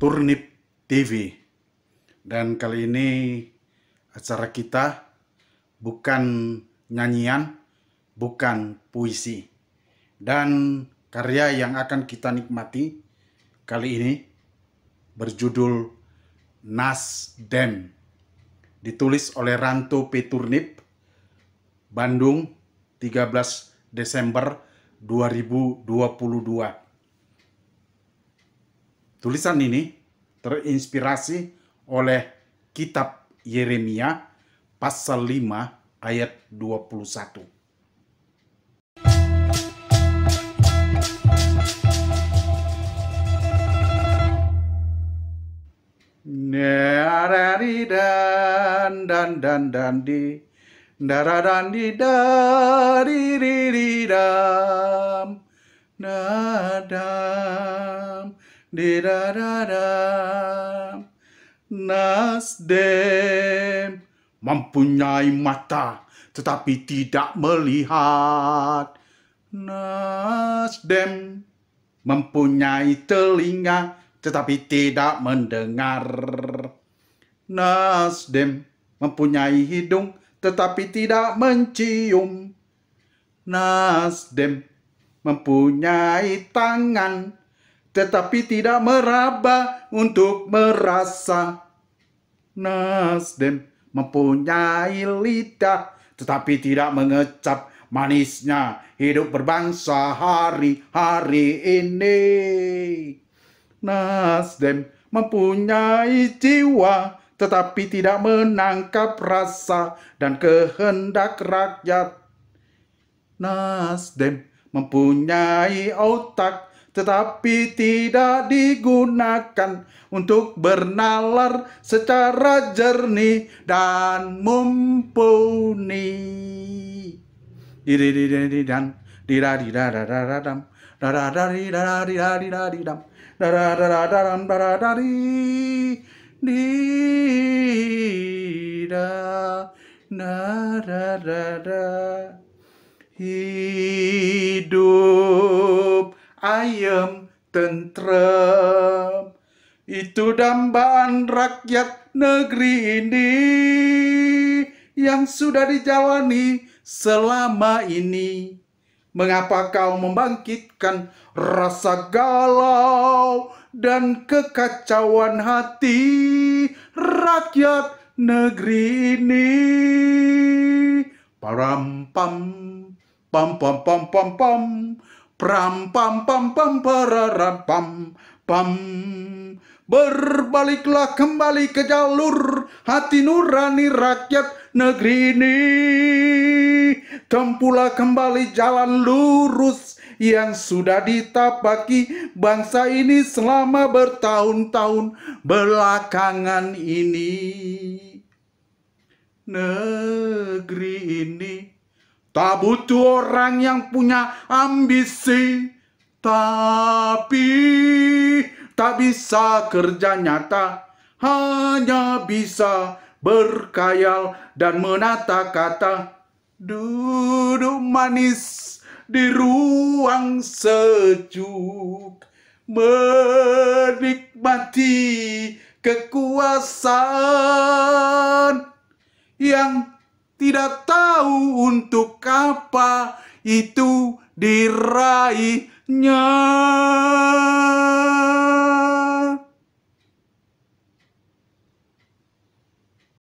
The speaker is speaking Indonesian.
Turnip TV. Dan kali ini acara kita bukan nyanyian, bukan puisi. Dan karya yang akan kita nikmati kali ini berjudul Nas Dem Ditulis oleh Ranto P. Turnip, Bandung 13 Desember 2022. Tulisan ini terinspirasi oleh kitab Yeremia pasal 5 ayat 21. Nerari dan dan dan dan di dara dan di dari ri ri dam Nadam Dirarara. Nasdem mempunyai mata tetapi tidak melihat. Nasdem mempunyai telinga tetapi tidak mendengar. Nasdem mempunyai hidung tetapi tidak mencium. Nasdem mempunyai tangan tetapi tidak meraba untuk merasa. Nasdem mempunyai lidah, tetapi tidak mengecap manisnya hidup berbangsa hari-hari ini. Nasdem mempunyai jiwa, tetapi tidak menangkap rasa dan kehendak rakyat. Nasdem mempunyai otak, tetapi tidak digunakan untuk bernalar secara jernih dan mumpuni ayem, tentrem. Itu dambaan rakyat negeri ini yang sudah dijalani selama ini. Mengapa kau membangkitkan rasa galau dan kekacauan hati rakyat negeri ini? Param pam pam pam pam pam pam Pram pam pam pam pararam pam pam. Berbaliklah kembali ke jalur hati nurani rakyat negeri ini. Tempulah kembali jalan lurus yang sudah ditapaki bangsa ini selama bertahun-tahun belakangan ini. Negeri ini Tak butuh orang yang punya ambisi, tapi tak bisa kerja nyata, hanya bisa berkayal dan menata kata. Duduk manis di ruang sejuk, menikmati kekuasaan yang tidak tahu untuk apa itu diraihnya.